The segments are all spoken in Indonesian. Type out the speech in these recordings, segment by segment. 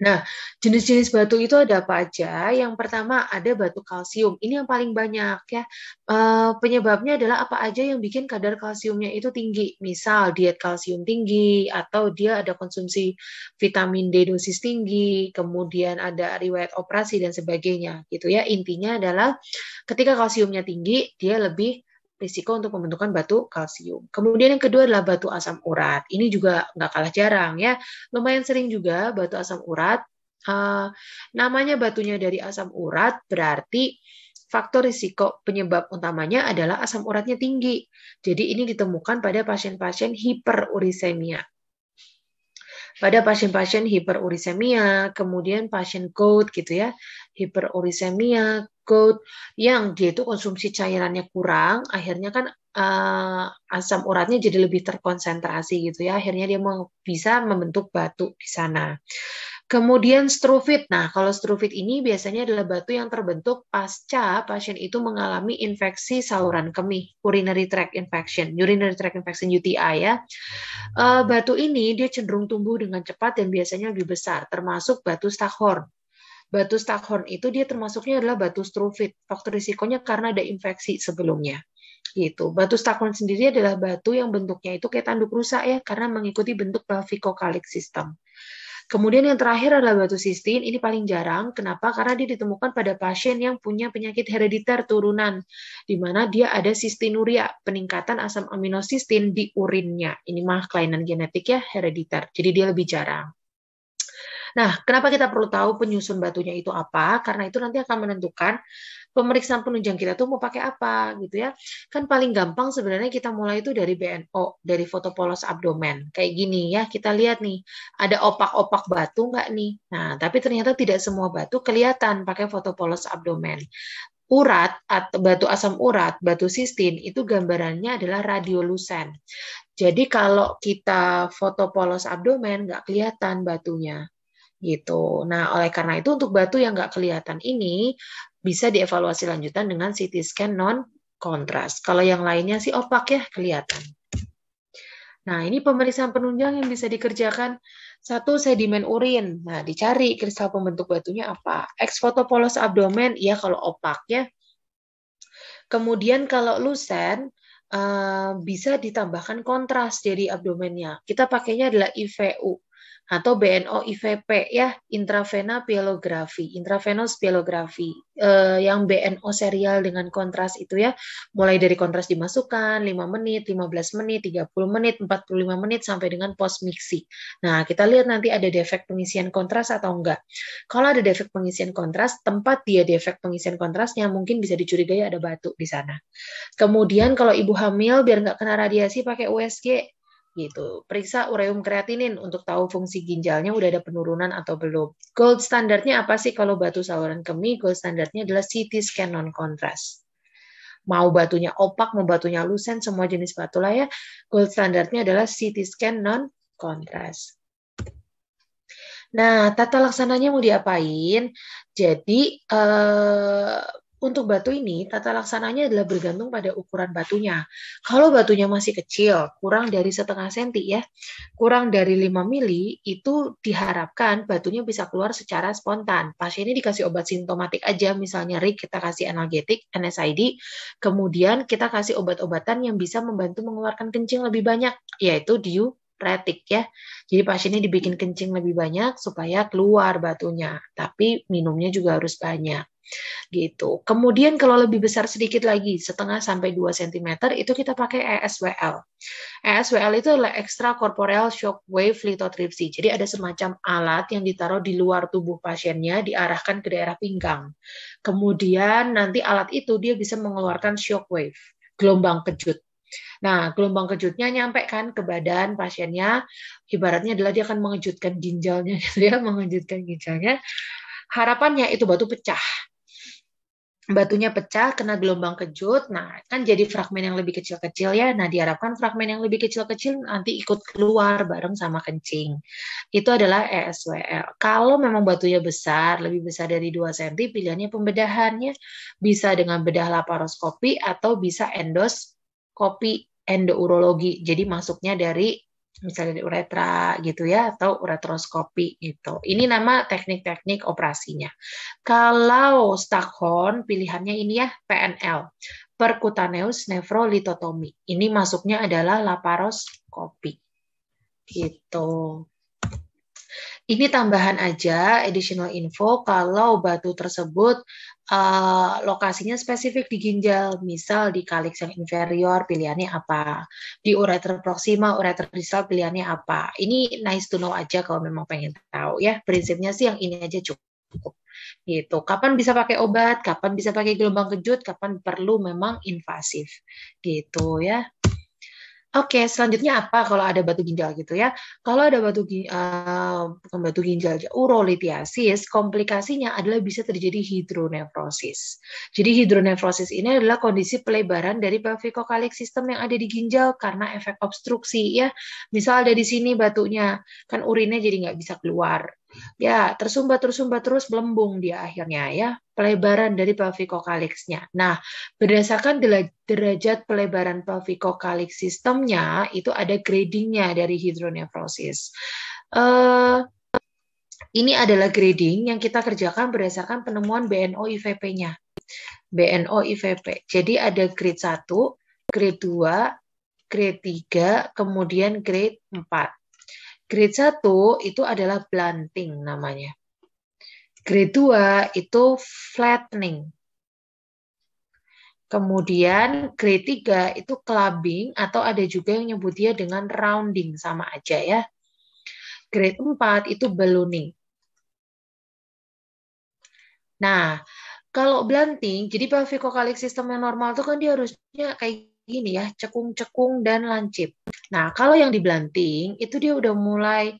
Nah, jenis-jenis batu itu ada apa aja? Yang pertama ada batu kalsium. Ini yang paling banyak ya. E, penyebabnya adalah apa aja yang bikin kadar kalsiumnya itu tinggi. Misal diet kalsium tinggi atau dia ada konsumsi vitamin D dosis tinggi, kemudian ada riwayat operasi dan sebagainya gitu ya. Intinya adalah ketika kalsiumnya tinggi, dia lebih risiko untuk pembentukan batu kalsium. Kemudian yang kedua adalah batu asam urat. Ini juga nggak kalah jarang ya, lumayan sering juga batu asam urat. Uh, namanya batunya dari asam urat berarti faktor risiko penyebab utamanya adalah asam uratnya tinggi. Jadi ini ditemukan pada pasien-pasien hiperurisemia pada pasien-pasien hiperurisemia, kemudian pasien cold gitu ya, hiperurisemia, cold yang dia itu konsumsi cairannya kurang, akhirnya kan uh, asam uratnya jadi lebih terkonsentrasi gitu ya, akhirnya dia mau bisa membentuk batu di sana. Kemudian struvit. Nah, kalau struvit ini biasanya adalah batu yang terbentuk pasca pasien itu mengalami infeksi saluran kemih, urinary tract infection, urinary tract infection UTI ya. Eh, batu ini dia cenderung tumbuh dengan cepat dan biasanya lebih besar, termasuk batu staghorn. Batu staghorn itu dia termasuknya adalah batu struvit. Faktor risikonya karena ada infeksi sebelumnya gitu. Batu staghorn sendiri adalah batu yang bentuknya itu kayak tanduk rusa ya, karena mengikuti bentuk pelvico system. Kemudian yang terakhir adalah batu sistin. Ini paling jarang. Kenapa? Karena dia ditemukan pada pasien yang punya penyakit herediter turunan, di mana dia ada sistinuria, peningkatan asam amino aminosistin di urinnya. Ini mah kelainan genetik ya, herediter. Jadi dia lebih jarang. Nah, kenapa kita perlu tahu penyusun batunya itu apa? Karena itu nanti akan menentukan pemeriksaan penunjang kita tuh mau pakai apa gitu ya. Kan paling gampang sebenarnya kita mulai itu dari BNO, dari foto polos abdomen. Kayak gini ya, kita lihat nih, ada opak-opak batu nggak nih? Nah, tapi ternyata tidak semua batu kelihatan pakai foto polos abdomen urat atau batu asam urat, batu sistin itu gambarannya adalah radiolusen. Jadi kalau kita foto polos abdomen nggak kelihatan batunya gitu. Nah, oleh karena itu untuk batu yang nggak kelihatan ini bisa dievaluasi lanjutan dengan CT scan non kontras. Kalau yang lainnya sih opak ya kelihatan. Nah, ini pemeriksaan penunjang yang bisa dikerjakan. Satu, sedimen urin. Nah, dicari kristal pembentuk batunya apa. X foto polos abdomen, ya kalau opak ya. Kemudian kalau lusen, uh, bisa ditambahkan kontras dari abdomennya. Kita pakainya adalah IVU, atau BNO IVP ya intravena pielografi intravenous pielografi eh, yang BNO serial dengan kontras itu ya mulai dari kontras dimasukkan 5 menit 15 menit 30 menit 45 menit sampai dengan post mixi nah kita lihat nanti ada defek pengisian kontras atau enggak kalau ada defek pengisian kontras tempat dia defek pengisian kontrasnya mungkin bisa dicurigai ada batu di sana kemudian kalau ibu hamil biar nggak kena radiasi pakai USG gitu. Periksa ureum kreatinin untuk tahu fungsi ginjalnya udah ada penurunan atau belum. Gold standarnya apa sih kalau batu saluran kemih? Gold standarnya adalah CT scan non kontras. Mau batunya opak, mau batunya lusen, semua jenis batu lah ya. Gold standarnya adalah CT scan non kontras. Nah, tata laksananya mau diapain? Jadi, eh, untuk batu ini, tata laksananya adalah bergantung pada ukuran batunya. Kalau batunya masih kecil, kurang dari setengah senti ya, kurang dari 5 mili, itu diharapkan batunya bisa keluar secara spontan. Pasien ini dikasih obat sintomatik aja, misalnya RIK kita kasih analgetik, NSAID, kemudian kita kasih obat-obatan yang bisa membantu mengeluarkan kencing lebih banyak, yaitu diu diuretik ya. Jadi pasiennya dibikin kencing lebih banyak supaya keluar batunya, tapi minumnya juga harus banyak gitu. Kemudian kalau lebih besar sedikit lagi, setengah sampai 2 cm, itu kita pakai ESWL. ESWL itu adalah extra extracorporeal shockwave lithotripsy. Jadi ada semacam alat yang ditaruh di luar tubuh pasiennya, diarahkan ke daerah pinggang. Kemudian nanti alat itu dia bisa mengeluarkan shockwave, gelombang kejut. Nah, gelombang kejutnya nyampe kan ke badan pasiennya, ibaratnya adalah dia akan mengejutkan ginjalnya, gitu ya, mengejutkan ginjalnya. Harapannya itu batu pecah. Batunya pecah, kena gelombang kejut, nah kan jadi fragmen yang lebih kecil-kecil ya. Nah, diharapkan fragmen yang lebih kecil-kecil nanti ikut keluar bareng sama kencing. Itu adalah ESWL. Kalau memang batunya besar, lebih besar dari 2 cm, pilihannya pembedahannya bisa dengan bedah laparoskopi atau bisa endos kopi endourologi. Jadi masuknya dari misalnya dari uretra gitu ya atau uretroskopi gitu. Ini nama teknik-teknik operasinya. Kalau Stockhorn pilihannya ini ya PNL, percutaneous nephrolithotomy. Ini masuknya adalah laparoskopi. Gitu. Ini tambahan aja additional info kalau batu tersebut uh, lokasinya spesifik di ginjal, misal di kalix yang inferior pilihannya apa, di ureter proximal, ureter distal pilihannya apa. Ini nice to know aja kalau memang pengen tahu ya. Prinsipnya sih yang ini aja cukup. Gitu. Kapan bisa pakai obat, kapan bisa pakai gelombang kejut, kapan perlu memang invasif. Gitu ya. Oke, selanjutnya apa kalau ada batu ginjal gitu ya? Kalau ada batu uh, bukan batu ginjal, urolitiasis, komplikasinya adalah bisa terjadi hidronefrosis. Jadi hidronefrosis ini adalah kondisi pelebaran dari pelvikokalik sistem yang ada di ginjal karena efek obstruksi ya. Misal ada di sini batunya, kan urinnya jadi nggak bisa keluar. Ya, tersumbat-tersumbat terus melembung dia akhirnya ya, pelebaran dari pavikokaliksnya. Nah, berdasarkan derajat pelebaran pavikokaliks sistemnya, itu ada gradingnya dari hidronefrosis. Uh, eh, ini adalah grading yang kita kerjakan berdasarkan penemuan BNO IVP-nya. BNO IVP. Jadi ada grade 1, grade 2, grade 3, kemudian grade 4. Grade 1 itu adalah blunting namanya. Grade 2 itu flattening. Kemudian grade 3 itu clubbing atau ada juga yang nyebut dia dengan rounding sama aja ya. Grade 4 itu ballooning. Nah, kalau blunting, jadi bavicocalic sistem yang normal itu kan dia harusnya kayak ini ya, cekung-cekung dan lancip. Nah, kalau yang di dibelanting itu dia udah mulai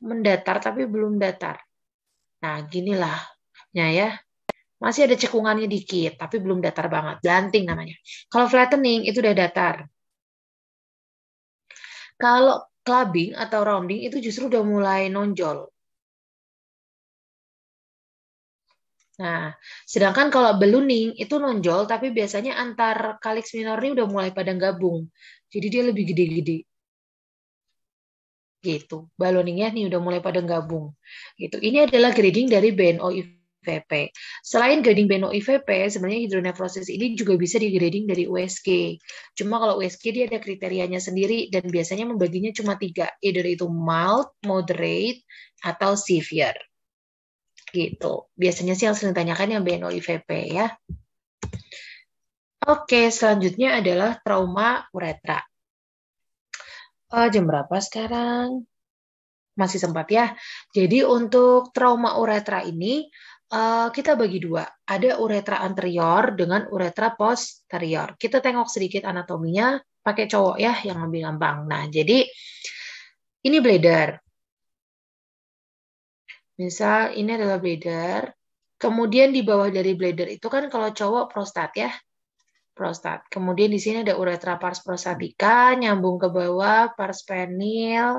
mendatar tapi belum datar. Nah, ginilah ya ya. Masih ada cekungannya dikit, tapi belum datar banget. Belanting namanya. Kalau flattening itu udah datar. Kalau clubbing atau rounding itu justru udah mulai nonjol. Nah, sedangkan kalau ballooning itu nonjol, tapi biasanya antar kalix minor ini udah mulai pada gabung. Jadi dia lebih gede-gede. Gitu. Ballooningnya nih udah mulai pada gabung. Gitu. Ini adalah grading dari BNO IVP. Selain grading BNO IVP, sebenarnya hidronefrosis ini juga bisa digrading dari USG. Cuma kalau USG dia ada kriterianya sendiri dan biasanya membaginya cuma tiga, either itu mild, moderate, atau severe gitu. Biasanya sih yang sering tanyakan yang BNO IVP ya. Oke, selanjutnya adalah trauma uretra. Uh, jam berapa sekarang? Masih sempat ya. Jadi untuk trauma uretra ini uh, kita bagi dua. Ada uretra anterior dengan uretra posterior. Kita tengok sedikit anatominya pakai cowok ya yang lebih gampang. Nah, jadi ini bladder. Misal ini adalah bladder. Kemudian di bawah dari bladder itu kan kalau cowok prostat ya. Prostat. Kemudian di sini ada uretra pars prostatica, nyambung ke bawah, pars penil,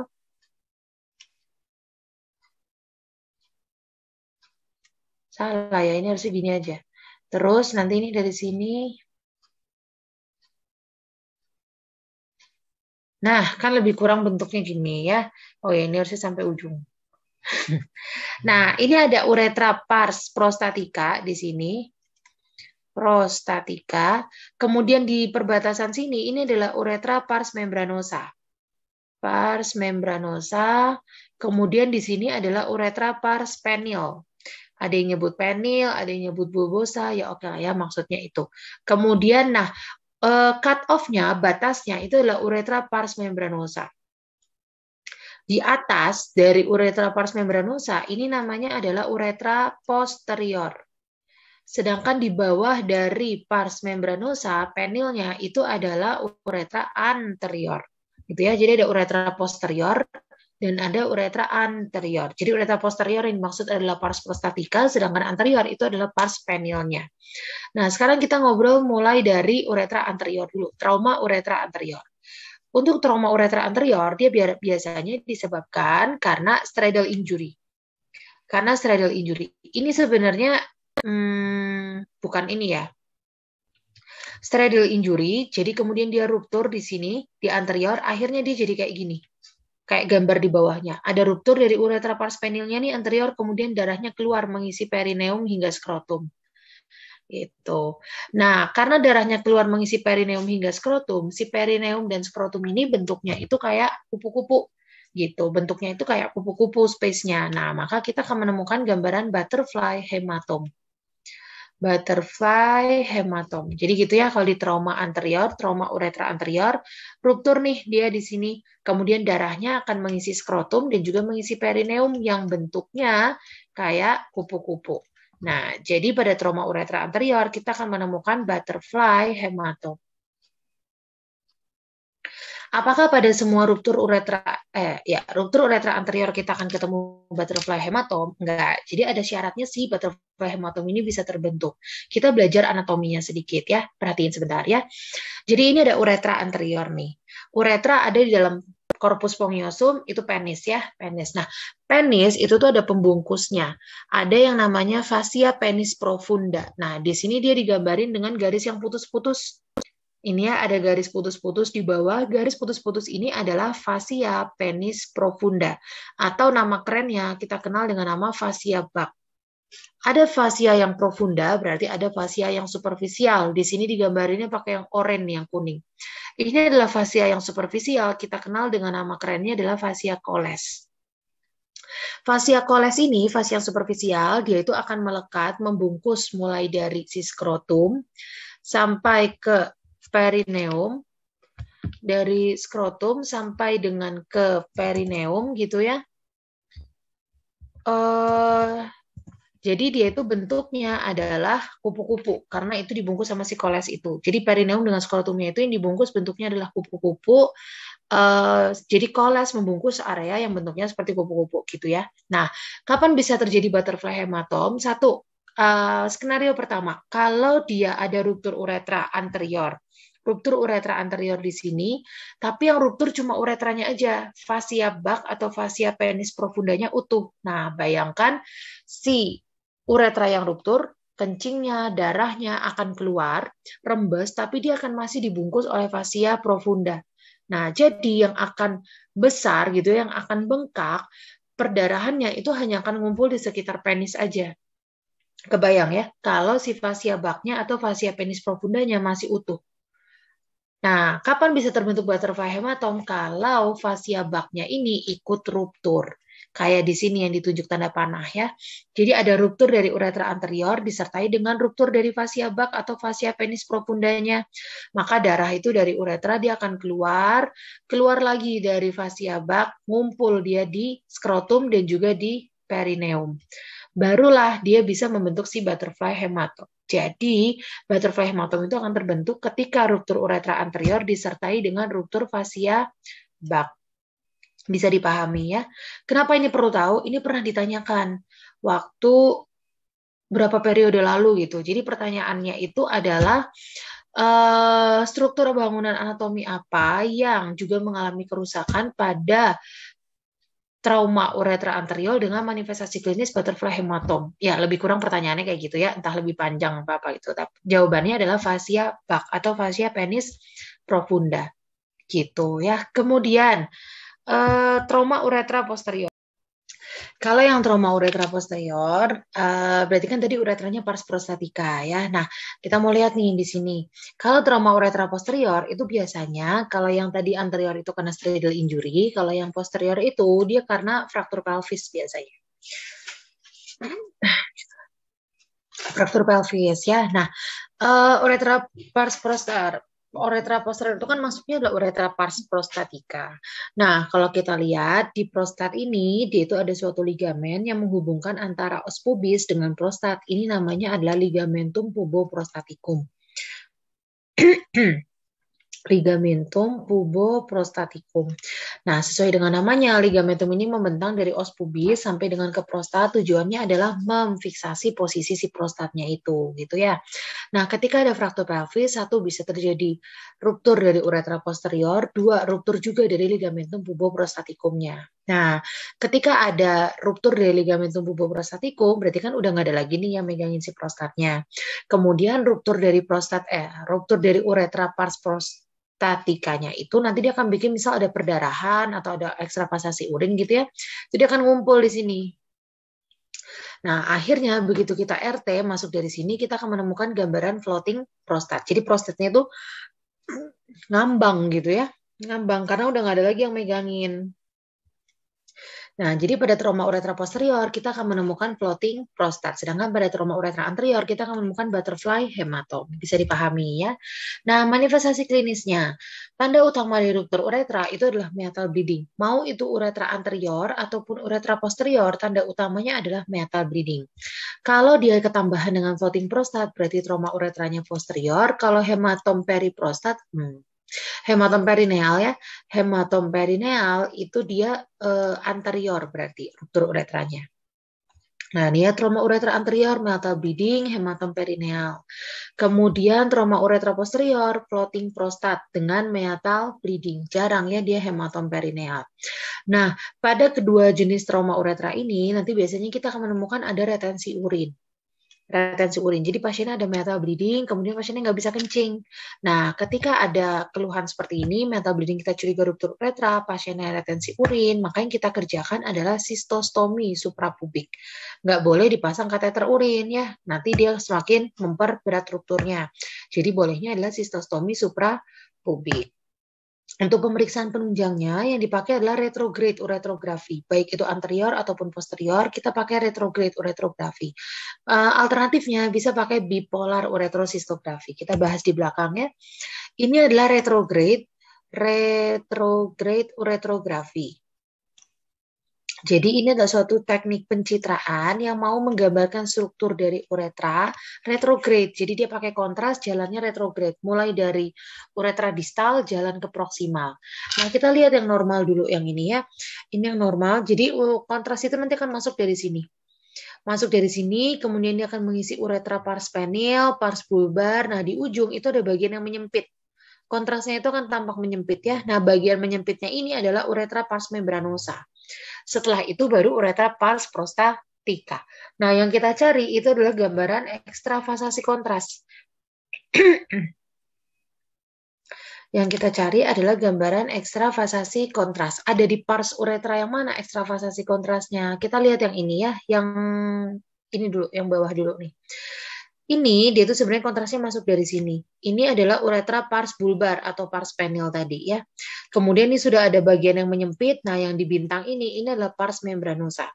Salah ya, ini harusnya gini aja. Terus nanti ini dari sini. Nah, kan lebih kurang bentuknya gini ya. Oh ya, ini harusnya sampai ujung nah, ini ada uretra pars prostatika di sini. Prostatika. Kemudian di perbatasan sini ini adalah uretra pars membranosa. Pars membranosa. Kemudian di sini adalah uretra pars penil. Ada yang nyebut penil, ada yang nyebut bulbosa, ya oke okay, ya maksudnya itu. Kemudian nah eh, cut off-nya, batasnya itu adalah uretra pars membranosa. Di atas dari uretra pars membranosa ini namanya adalah uretra posterior. Sedangkan di bawah dari pars membranosa, penilnya itu adalah uretra anterior. Gitu ya. Jadi ada uretra posterior dan ada uretra anterior. Jadi uretra posterior yang maksud adalah pars prostatika, sedangkan anterior itu adalah pars penilnya. Nah, sekarang kita ngobrol mulai dari uretra anterior dulu, trauma uretra anterior. Untuk trauma uretra anterior, dia biasanya disebabkan karena straddle injury. Karena straddle injury. Ini sebenarnya hmm, bukan ini ya. Straddle injury, jadi kemudian dia ruptur di sini, di anterior, akhirnya dia jadi kayak gini. Kayak gambar di bawahnya. Ada ruptur dari uretra parspenilnya nih anterior, kemudian darahnya keluar mengisi perineum hingga skrotum gitu. Nah, karena darahnya keluar mengisi perineum hingga skrotum, si perineum dan skrotum ini bentuknya itu kayak kupu-kupu gitu. Bentuknya itu kayak kupu-kupu space-nya. Nah, maka kita akan menemukan gambaran butterfly hematom. Butterfly hematom. Jadi gitu ya kalau di trauma anterior, trauma uretra anterior, ruptur nih dia di sini. Kemudian darahnya akan mengisi skrotum dan juga mengisi perineum yang bentuknya kayak kupu-kupu Nah, jadi pada trauma uretra anterior kita akan menemukan butterfly hematoma. Apakah pada semua ruptur uretra eh ya, ruptur uretra anterior kita akan ketemu butterfly hematom? Enggak. Jadi ada syaratnya sih butterfly hematom ini bisa terbentuk. Kita belajar anatominya sedikit ya. Perhatiin sebentar ya. Jadi ini ada uretra anterior nih. Uretra ada di dalam corpus pongiosum itu penis ya, penis. Nah, penis itu tuh ada pembungkusnya. Ada yang namanya fascia penis profunda. Nah, di sini dia digambarin dengan garis yang putus-putus. Ini ya ada garis putus-putus di bawah. Garis putus-putus ini adalah fascia penis profunda atau nama kerennya kita kenal dengan nama fascia bak. Ada fascia yang profunda, berarti ada fascia yang superficial. Di sini digambarinnya pakai yang oranye, yang kuning. Ini adalah fascia yang superficial, kita kenal dengan nama kerennya adalah fascia koles. Fascia koles ini, fascia superficial, dia itu akan melekat, membungkus mulai dari si skrotum sampai ke perineum, dari skrotum sampai dengan ke perineum gitu ya. Uh, jadi dia itu bentuknya adalah kupu-kupu karena itu dibungkus sama si koles itu. Jadi perineum dengan skrotumnya itu yang dibungkus bentuknya adalah kupu-kupu. Uh, jadi koles membungkus area yang bentuknya seperti kupu-kupu gitu ya. Nah, kapan bisa terjadi butterfly hematom? Satu, uh, skenario pertama, kalau dia ada ruptur uretra anterior ruptur uretra anterior di sini, tapi yang ruptur cuma uretranya aja, fascia bak atau fascia penis profundanya utuh. Nah, bayangkan si uretra yang ruptur, kencingnya, darahnya akan keluar, rembes, tapi dia akan masih dibungkus oleh fascia profunda. Nah, jadi yang akan besar gitu, ya, yang akan bengkak, perdarahannya itu hanya akan ngumpul di sekitar penis aja. Kebayang ya, kalau si fascia baknya atau fascia penis profundanya masih utuh. Nah, kapan bisa terbentuk butterfly hematom? Kalau fascia baknya ini ikut ruptur kayak di sini yang ditunjuk tanda panah ya. Jadi ada ruptur dari uretra anterior disertai dengan ruptur dari fascia bak atau fascia penis profundanya. Maka darah itu dari uretra dia akan keluar, keluar lagi dari fascia bak, ngumpul dia di skrotum dan juga di perineum. Barulah dia bisa membentuk si butterfly hematom. Jadi, butterfly hematom itu akan terbentuk ketika ruptur uretra anterior disertai dengan ruptur fascia bak bisa dipahami ya. Kenapa ini perlu tahu? Ini pernah ditanyakan waktu berapa periode lalu gitu. Jadi pertanyaannya itu adalah uh, struktur bangunan anatomi apa yang juga mengalami kerusakan pada trauma uretra anterior dengan manifestasi klinis butterfly hematom. Ya, lebih kurang pertanyaannya kayak gitu ya, entah lebih panjang apa apa gitu. Tapi jawabannya adalah fascia bak atau fascia penis profunda. Gitu ya. Kemudian Eh, trauma uretra posterior. Kalau yang trauma uretra posterior, uh, berarti kan tadi uretranya pars prostatika ya. Nah, kita mau lihat nih di sini. Kalau trauma uretra posterior itu biasanya kalau yang tadi anterior itu karena stridal injury, kalau yang posterior itu dia karena fraktur pelvis biasanya. Fraktur pelvis ya. Nah, uh, uretra pars prostat uretra posterior itu kan masuknya adalah uretra pars prostatika. Nah, kalau kita lihat di prostat ini, dia itu ada suatu ligamen yang menghubungkan antara os pubis dengan prostat. Ini namanya adalah ligamentum puboprostaticum. ligamentum puboprostaticum. Nah, sesuai dengan namanya, ligamentum ini membentang dari os pubis sampai dengan ke prostat. Tujuannya adalah memfiksasi posisi si prostatnya itu, gitu ya. Nah, ketika ada fraktur pelvis, satu bisa terjadi ruptur dari uretra posterior, dua ruptur juga dari ligamentum puboprostatikumnya. Nah, ketika ada ruptur dari ligamentum puboprostatikum, berarti kan udah nggak ada lagi nih yang megangin si prostatnya. Kemudian ruptur dari prostat, eh, ruptur dari uretra pars prost tatikanya itu nanti dia akan bikin misal ada perdarahan atau ada ekstravasasi urin gitu ya. Jadi dia akan ngumpul di sini. Nah, akhirnya begitu kita RT masuk dari sini kita akan menemukan gambaran floating prostat. Jadi prostatnya itu ngambang gitu ya, ngambang karena udah nggak ada lagi yang megangin. Nah, jadi pada trauma uretra posterior kita akan menemukan floating prostat, sedangkan pada trauma uretra anterior kita akan menemukan butterfly hematom. Bisa dipahami ya. Nah, manifestasi klinisnya tanda utama dari ruptur uretra itu adalah metal bleeding. Mau itu uretra anterior ataupun uretra posterior, tanda utamanya adalah metal bleeding. Kalau dia ketambahan dengan floating prostat, berarti trauma uretranya posterior. Kalau hematom periprostat, hmm, Hematom perineal ya. Hematom perineal itu dia uh, anterior berarti ruptur uretranya. Nah, ini ya trauma uretra anterior, metal bleeding, hematom perineal. Kemudian trauma uretra posterior, floating prostat dengan metal bleeding. jarangnya dia hematom perineal. Nah, pada kedua jenis trauma uretra ini, nanti biasanya kita akan menemukan ada retensi urin retensi urin. Jadi pasiennya ada metal bleeding, kemudian pasiennya nggak bisa kencing. Nah, ketika ada keluhan seperti ini, metal bleeding kita curiga ruptur uretra, pasiennya retensi urin, maka yang kita kerjakan adalah sistostomi suprapubik. Nggak boleh dipasang kateter urin ya, nanti dia semakin memperberat rupturnya. Jadi bolehnya adalah sistostomi suprapubik. Untuk pemeriksaan penunjangnya yang dipakai adalah retrograde uretrografi, baik itu anterior ataupun posterior, kita pakai retrograde uretrografi. Uh, alternatifnya bisa pakai bipolar uretrosistografi. Kita bahas di belakangnya. Ini adalah retrograde retrograde uretrografi. Jadi ini adalah suatu teknik pencitraan yang mau menggambarkan struktur dari uretra retrograde. Jadi dia pakai kontras jalannya retrograde, mulai dari uretra distal jalan ke proksimal. Nah, kita lihat yang normal dulu yang ini ya. Ini yang normal. Jadi kontras itu nanti akan masuk dari sini. Masuk dari sini, kemudian dia akan mengisi uretra pars peniel, pars bulbar. Nah, di ujung itu ada bagian yang menyempit kontrasnya itu akan tampak menyempit ya. Nah, bagian menyempitnya ini adalah uretra pars membranosa. Setelah itu baru uretra pars prostatika. Nah, yang kita cari itu adalah gambaran ekstravasasi kontras. yang kita cari adalah gambaran ekstravasasi kontras. Ada di pars uretra yang mana ekstravasasi kontrasnya? Kita lihat yang ini ya, yang ini dulu, yang bawah dulu nih. Ini dia tuh sebenarnya kontrasnya masuk dari sini. Ini adalah uretra pars bulbar atau pars penil tadi ya. Kemudian ini sudah ada bagian yang menyempit. Nah, yang di bintang ini ini adalah pars membranosa.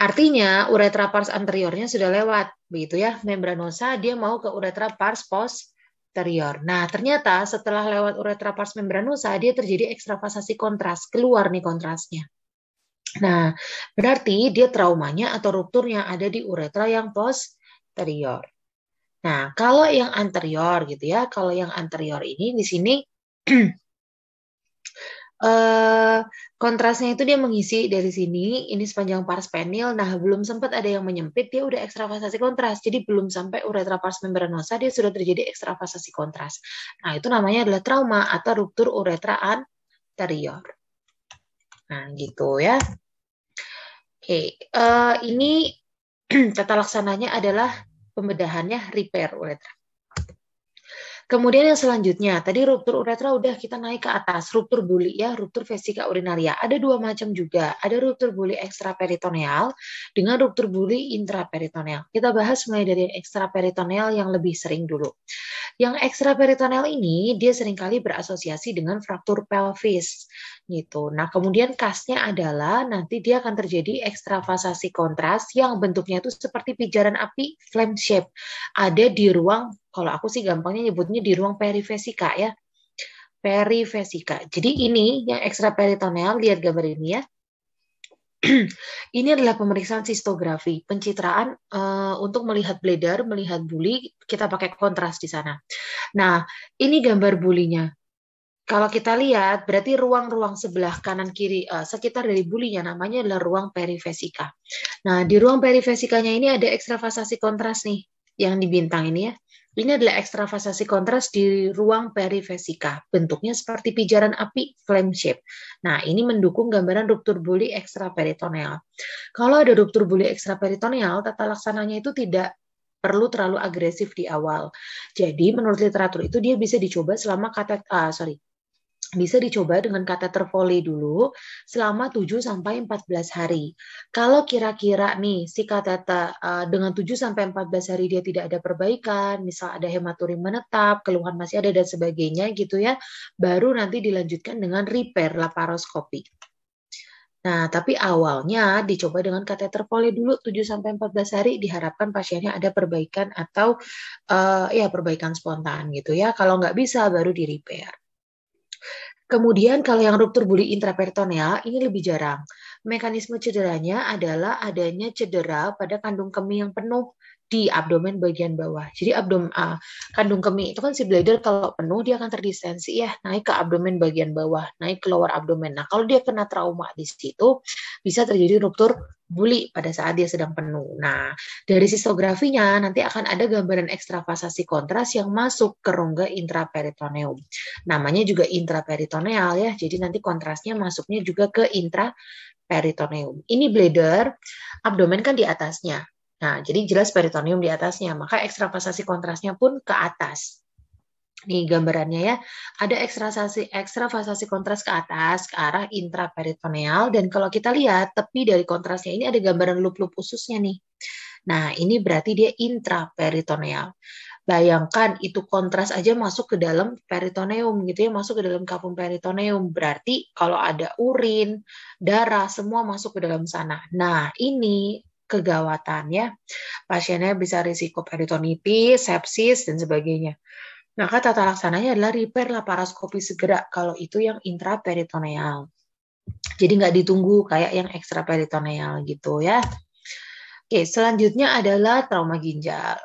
Artinya uretra pars anteriornya sudah lewat, begitu ya. Membranosa dia mau ke uretra pars posterior. Nah, ternyata setelah lewat uretra pars membranosa dia terjadi ekstravasasi kontras, keluar nih kontrasnya. Nah, berarti dia traumanya atau rupturnya ada di uretra yang pos anterior. Nah, kalau yang anterior gitu ya, kalau yang anterior ini di sini eh, kontrasnya itu dia mengisi dari sini, ini sepanjang pars penil. Nah, belum sempat ada yang menyempit, dia udah ekstravasasi kontras. Jadi belum sampai uretra pars membranosa, dia sudah terjadi ekstravasasi kontras. Nah, itu namanya adalah trauma atau ruptur uretra anterior. Nah, gitu ya. Oke, okay. uh, eh, ini tata laksananya adalah pembedahannya repair uretra. Kemudian yang selanjutnya, tadi ruptur uretra udah kita naik ke atas, ruptur buli ya, ruptur vesika urinaria. Ada dua macam juga, ada ruptur buli ekstraperitoneal dengan ruptur buli intraperitoneal. Kita bahas mulai dari ekstraperitoneal yang lebih sering dulu. Yang ekstraperitoneal ini dia seringkali berasosiasi dengan fraktur pelvis gitu. Nah, kemudian kasnya adalah nanti dia akan terjadi ekstravasasi kontras yang bentuknya itu seperti pijaran api flame shape. Ada di ruang kalau aku sih gampangnya nyebutnya di ruang perivesika ya. perivesika. Jadi ini yang ekstra peritoneal, lihat gambar ini ya. ini adalah pemeriksaan sistografi, pencitraan uh, untuk melihat bladder, melihat buli, kita pakai kontras di sana. Nah, ini gambar bulinya. Kalau kita lihat, berarti ruang-ruang sebelah kanan kiri uh, sekitar dari bulinya namanya adalah ruang perivesika. Nah, di ruang perivesikanya ini ada ekstravasasi kontras nih yang dibintang ini ya. Ini adalah ekstravasasi kontras di ruang perivesika. Bentuknya seperti pijaran api flame shape. Nah, ini mendukung gambaran ruptur buli ekstraperitoneal. Kalau ada ruptur buli ekstraperitoneal, tata laksananya itu tidak perlu terlalu agresif di awal. Jadi menurut literatur itu dia bisa dicoba selama katet, uh, sorry, bisa dicoba dengan kateter Foley dulu selama 7 sampai 14 hari. Kalau kira-kira nih si kateter uh, dengan 7 sampai 14 hari dia tidak ada perbaikan, misal ada hematuri menetap, keluhan masih ada dan sebagainya gitu ya, baru nanti dilanjutkan dengan repair laparoskopi. Nah, tapi awalnya dicoba dengan kateter Foley dulu 7 sampai 14 hari diharapkan pasiennya ada perbaikan atau uh, ya perbaikan spontan gitu ya. Kalau nggak bisa baru di repair. Kemudian kalau yang ruptur buli intraperitoneal ya, ini lebih jarang. Mekanisme cederanya adalah adanya cedera pada kandung kemih yang penuh di abdomen bagian bawah. Jadi abdomen uh, ah, kandung kemih itu kan si bladder kalau penuh dia akan terdistensi ya naik ke abdomen bagian bawah, naik ke lower abdomen. Nah kalau dia kena trauma di situ bisa terjadi ruptur buli pada saat dia sedang penuh. Nah dari sistografinya nanti akan ada gambaran ekstravasasi kontras yang masuk ke rongga intraperitoneum. Namanya juga intraperitoneal ya. Jadi nanti kontrasnya masuknya juga ke intraperitoneum. Ini bladder, abdomen kan di atasnya. Nah, jadi jelas peritoneum di atasnya, maka ekstravasasi kontrasnya pun ke atas. Nih gambarannya ya, ada ekstravasasi ekstravasasi kontras ke atas ke arah intraperitoneal dan kalau kita lihat tepi dari kontrasnya ini ada gambaran lup-lup ususnya nih. Nah, ini berarti dia intraperitoneal. Bayangkan itu kontras aja masuk ke dalam peritoneum gitu ya, masuk ke dalam kapum peritoneum. Berarti kalau ada urin, darah, semua masuk ke dalam sana. Nah, ini kegawatan ya. Pasiennya bisa risiko peritonitis, sepsis, dan sebagainya. Maka tata laksananya adalah repair laparoskopi segera kalau itu yang intraperitoneal. Jadi nggak ditunggu kayak yang ekstraperitoneal gitu ya. Oke, selanjutnya adalah trauma ginjal.